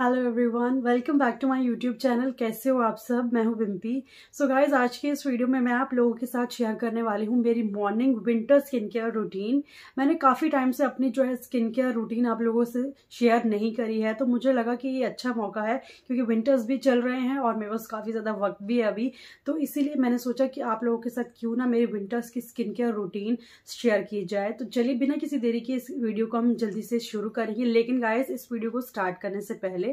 hello everyone welcome back to my YouTube channel कैसे हो आप सब मैं हूं विम्पी सो गाइस आज के इस वीडियो में मैं आप लोगों के साथ शेयर करने वाली हूं मेरी morning winter skin care routine मैंने काफ़ी टाइम से अपनी जो है स्किन केयर रूटीन आप लोगों से शेयर नहीं करी है तो मुझे लगा कि ये अच्छा मौका है क्योंकि विंटर्स भी चल रहे हैं और मेरे पास काफ़ी ज़्यादा वक्त भी है अभी तो इसीलिए मैंने सोचा कि आप लोगों के साथ क्यों ना मेरी विंटर्स की स्किन केयर रूटीन शेयर की जाए तो चलिए बिना किसी देरी के इस वीडियो को हम जल्दी से शुरू करेंगे लेकिन गायस इस वीडियो को स्टार्ट करने से पहले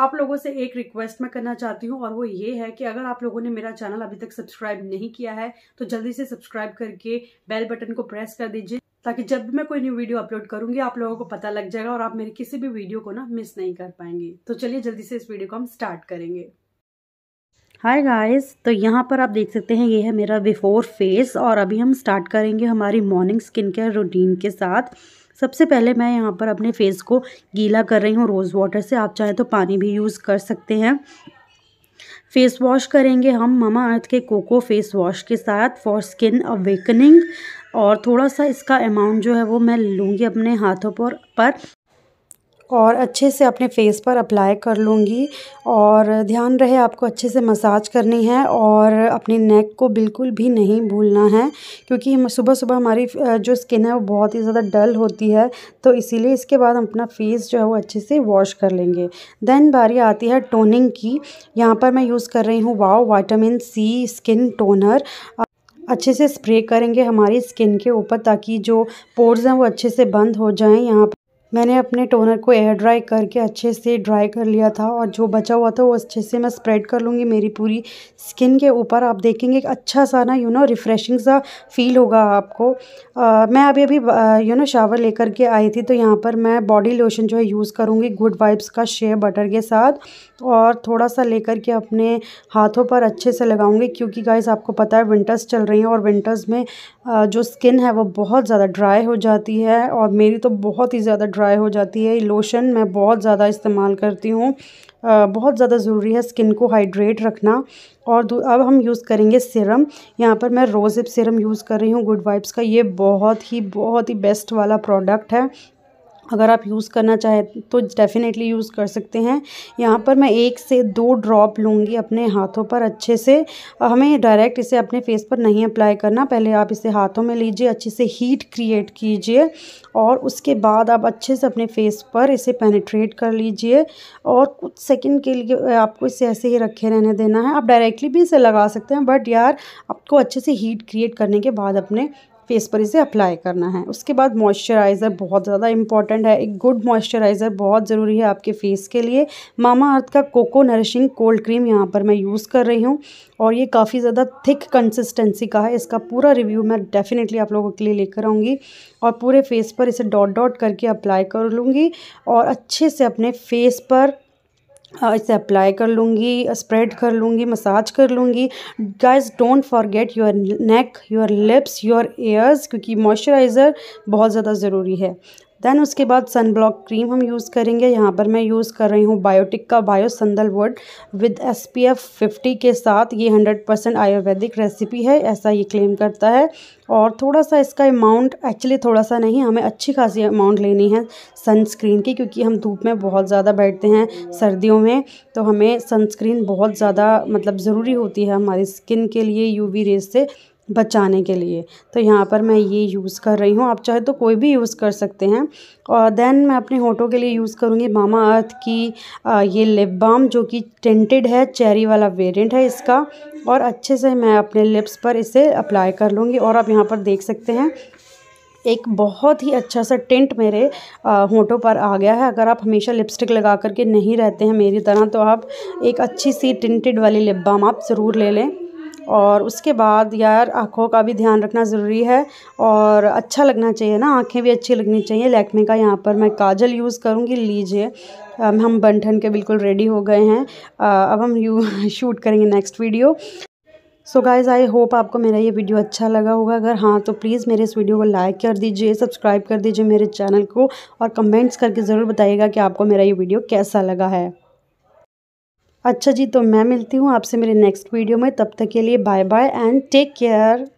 आप लोगों से एक रिक्वेस्ट मैं करना चाहती हूँ और वो ये है कि अगर आप लोगों ने मेरा चैनल अभी तक सब्सक्राइब नहीं किया है तो जल्दी से सब्सक्राइब करके बेल बटन को प्रेस कर दीजिए ताकि जब भी मैं कोई न्यू वीडियो अपलोड करूंगी आप लोगों को पता लग जाएगा और आप मेरी किसी भी वीडियो को ना मिस नहीं कर पाएंगे तो चलिए जल्दी से इस वीडियो को हम स्टार्ट करेंगे हाय गाइस तो यहाँ पर आप देख सकते हैं ये है मेरा बिफोर फेस और अभी हम स्टार्ट करेंगे हमारी मॉर्निंग स्किन केयर रूटीन के साथ सबसे पहले मैं यहाँ पर अपने फेस को गीला कर रही हूँ रोज़ वाटर से आप चाहें तो पानी भी यूज़ कर सकते हैं फेस वॉश करेंगे हम मामा अर्थ के कोको फेस वॉश के साथ फॉर स्किन अवेकनिंग और थोड़ा सा इसका अमाउंट जो है वो मैं लूँगी अपने हाथों पर पर और अच्छे से अपने फेस पर अप्लाई कर लूँगी और ध्यान रहे आपको अच्छे से मसाज करनी है और अपने नेक को बिल्कुल भी नहीं भूलना है क्योंकि सुबह सुबह हमारी जो स्किन है वो बहुत ही ज़्यादा डल होती है तो इसीलिए इसके बाद हम अपना फेस जो है वो अच्छे से वॉश कर लेंगे देन बारी आती है टोनिंग की यहाँ पर मैं यूज़ कर रही हूँ wow vitamin C skin toner अच्छे से स्प्रे करेंगे हमारी स्किन के ऊपर ताकि जो पोर्स हैं वो अच्छे से बंद हो जाएँ यहाँ पर मैंने अपने टोनर को एयर ड्राई करके अच्छे से ड्राई कर लिया था और जो बचा हुआ था वो अच्छे से मैं स्प्रेड कर लूँगी मेरी पूरी स्किन के ऊपर आप देखेंगे एक अच्छा सा ना यू नो रिफ़्रेशिंग सा फील होगा आपको आ, मैं अभी अभी यू नो शावर लेकर के आई थी तो यहाँ पर मैं बॉडी लोशन जो है यूज़ करूँगी गुड वाइब्स का शेयर बटर के साथ और थोड़ा सा लेकर के अपने हाथों पर अच्छे से लगाऊँगी क्योंकि गाइस आपको पता है विंटर्स चल रही हैं और विंटर्स में जो स्किन है वो बहुत ज़्यादा ड्राई हो जाती है और मेरी तो बहुत ही ज़्यादा ड्राई हो जाती है लोशन मैं बहुत ज़्यादा इस्तेमाल करती हूँ बहुत ज़्यादा ज़रूरी है स्किन को हाइड्रेट रखना और अब हम यूज़ करेंगे सिरम यहाँ पर मैं रोज़िप सिरम यूज़ कर रही हूँ गुड वाइब्स का ये बहुत ही बहुत ही बेस्ट वाला प्रोडक्ट है अगर आप यूज़ करना चाहें तो डेफ़िनेटली यूज़ कर सकते हैं यहाँ पर मैं एक से दो ड्रॉप लूँगी अपने हाथों पर अच्छे से हमें डायरेक्ट इसे अपने फेस पर नहीं अप्लाई करना पहले आप इसे हाथों में लीजिए अच्छे से हीट क्रिएट कीजिए और उसके बाद आप अच्छे से अपने फेस पर इसे पेनिट्रेट कर लीजिए और कुछ सेकेंड के लिए आपको इसे ऐसे ही रखे रहने देना है आप डायरेक्टली भी इसे लगा सकते हैं बट यार आपको अच्छे से हीट क्रिएट करने के बाद अपने फेस पर इसे अप्लाई करना है उसके बाद मॉइस्चराइज़र बहुत ज़्यादा इंपॉर्टेंट है एक गुड मॉइस्चराइज़र बहुत ज़रूरी है आपके फेस के लिए मामा अर्थ का कोको नरिशिंग कोल्ड क्रीम यहाँ पर मैं यूज़ कर रही हूँ और ये काफ़ी ज़्यादा थिक कंसिस्टेंसी का है इसका पूरा रिव्यू मैं डेफिनेटली आप लोगों के लिए लेकर आऊँगी और पूरे फेस पर इसे डॉट डॉट करके अप्लाई कर लूँगी और अच्छे से अपने फेस पर हाँ, इसे अप्लाई कर लूँगी स्प्रेड कर लूँगी मसाज कर लूँगी guys don't forget your neck your lips your ears क्योंकि मॉइस्चराइज़र बहुत ज़्यादा ज़रूरी है देन उसके बाद सनब्लॉक क्रीम हम यूज़ करेंगे यहाँ पर मैं यूज़ कर रही हूँ बायोटिक का bio sandalwood with S P F fifty के साथ ये हंड्रेड परसेंट आयुर्वेदिक रेसिपी है ऐसा ये क्लेम करता है और थोड़ा सा इसका अमाउंट एक्चुअली थोड़ा सा नहीं हमें अच्छी खासी अमाउंट लेनी है सनस्क्रीन की क्योंकि हम धूप में बहुत ज़्यादा बैठते हैं सर्दियों में तो हमें सनस्क्रीन बहुत ज़्यादा मतलब ज़रूरी होती है हमारी स्किन के लिए वी रेस से बचाने के लिए तो यहाँ पर मैं ये यूज़ कर रही हूँ आप चाहे तो कोई भी यूज़ कर सकते हैं और देन मैं अपने होठों के लिए यूज़ करूँगी मामा अर्थ की आ, ये लिप बाम जो कि टेंटेड है चेरी वाला वेरिएंट है इसका और अच्छे से मैं अपने लिप्स पर इसे अप्लाई कर लूँगी और आप यहाँ पर देख सकते हैं एक बहुत ही अच्छा सा टेंट मेरे होठों पर आ गया है अगर आप हमेशा लिपस्टिक लगा करके नहीं रहते हैं मेरी तरह तो आप एक अच्छी सी टिंटेड वाली लिप बाम आप ज़रूर ले लें और उसके बाद यार आँखों का भी ध्यान रखना ज़रूरी है और अच्छा लगना चाहिए ना आँखें भी अच्छी लगनी चाहिए लैक्मे का यहाँ पर मैं काजल यूज़ करूँगी लीजिए हम बन ठन के बिल्कुल रेडी हो गए हैं अब हम यू शूट करेंगे next video so guys I hope आपको मेरा ये वीडियो अच्छा लगा होगा अगर हाँ तो प्लीज़ मेरे इस वीडियो को लाइक कर दीजिए सब्सक्राइब कर दीजिए मेरे चैनल को और कमेंट्स करके ज़रूर बताइएगा कि आपको मेरा ये वीडियो कैसा लगा है अच्छा जी तो मैं मिलती हूँ आपसे मेरे नेक्स्ट वीडियो में तब तक के लिए bye bye and take care